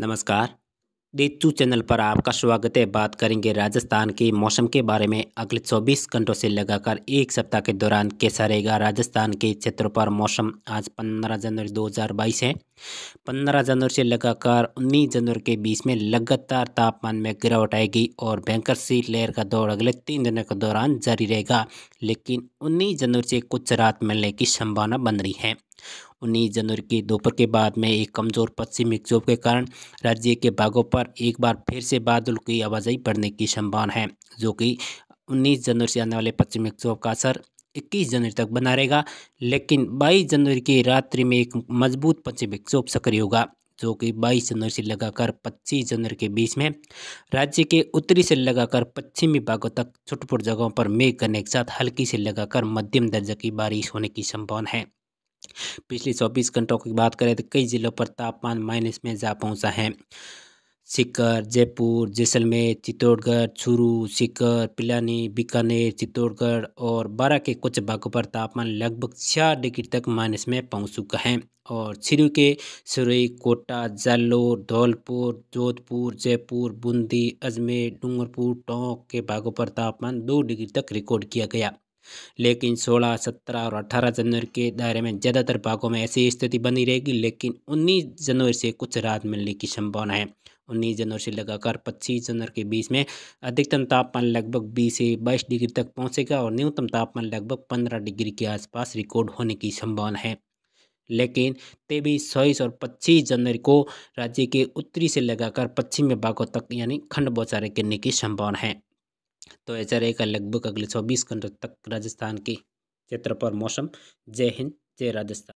नमस्कार रितु चैनल पर आपका स्वागत है बात करेंगे राजस्थान के मौसम के बारे में अगले 24 घंटों से लगाकर एक सप्ताह के दौरान कैसा रहेगा राजस्थान के क्षेत्रों पर मौसम आज 15 जनवरी 2022 है पंद्रह जनवरी से लगातार उन्नीस जनवरी के बीच में लगातार तापमान में गिरावट आएगी और बैंकरसी लहर का दौर अगले तीन दिनों के दौरान जारी रहेगा लेकिन उन्नीस जनवरी से कुछ रात मिलने की संभावना बन रही है उन्नीस जनवरी की दोपहर के बाद में एक कमज़ोर पश्चिमी विक्षोभ के कारण राज्य के बागों पर एक बार फिर से बादल की आवाजाही बढ़ने की संभावना है जो कि उन्नीस जनवरी से आने वाले पश्चिमी विक्षोभ का असर इक्कीस जनवरी तक बना रहेगा लेकिन बाईस जनवरी की रात्रि में एक मजबूत पश्चिम विक्षोभ सक्रिय होगा जो कि 22 जनवरी से लगाकर 25 जनवरी के बीच में राज्य के उत्तरी से लगाकर पश्चिमी भागों तक छुटपुट जगहों पर मेघ करने के साथ हल्की से लगाकर मध्यम दर्जे की बारिश होने की संभावना है पिछले 24 घंटों की बात करें तो कई जिलों पर तापमान माइनस में जा पहुंचा है सीकर जयपुर जैसलमेर चित्तौड़गढ़ चूरू सीकर पिलानी बीकानेर चित्तौड़गढ़ और बारह के कुछ भागों पर तापमान लगभग चार डिग्री तक माइनस में पहुंच चुका है और सिरू के सुरई कोटा जालोर धौलपुर जोधपुर जयपुर बूंदी अजमेर डूंगरपुर टोंक के भागों पर तापमान दो डिग्री तक रिकॉर्ड किया गया लेकिन 16, 17 और 18 जनवरी के दायरे में ज़्यादातर भागों में ऐसी स्थिति बनी रहेगी लेकिन 19 जनवरी से कुछ राहत मिलने की संभावना है 19 जनवरी से लगाकर 25 जनवरी के बीच में अधिकतम तापमान लगभग 20 से 22 डिग्री तक पहुंचेगा और न्यूनतम तापमान लगभग 15 डिग्री के आसपास रिकॉर्ड होने की संभावना है लेकिन तेईस चौबीस और पच्चीस जनवरी को राज्य के उत्तरी से लगाकर पश्चिमी भागों तक यानी खंड बौछारें गिरने की संभावना है तो ऐसा रहेगा ए का लगभग अगले चौबीस घंटों तक राजस्थान के क्षेत्र पर मौसम जय हिंद जय राजस्थान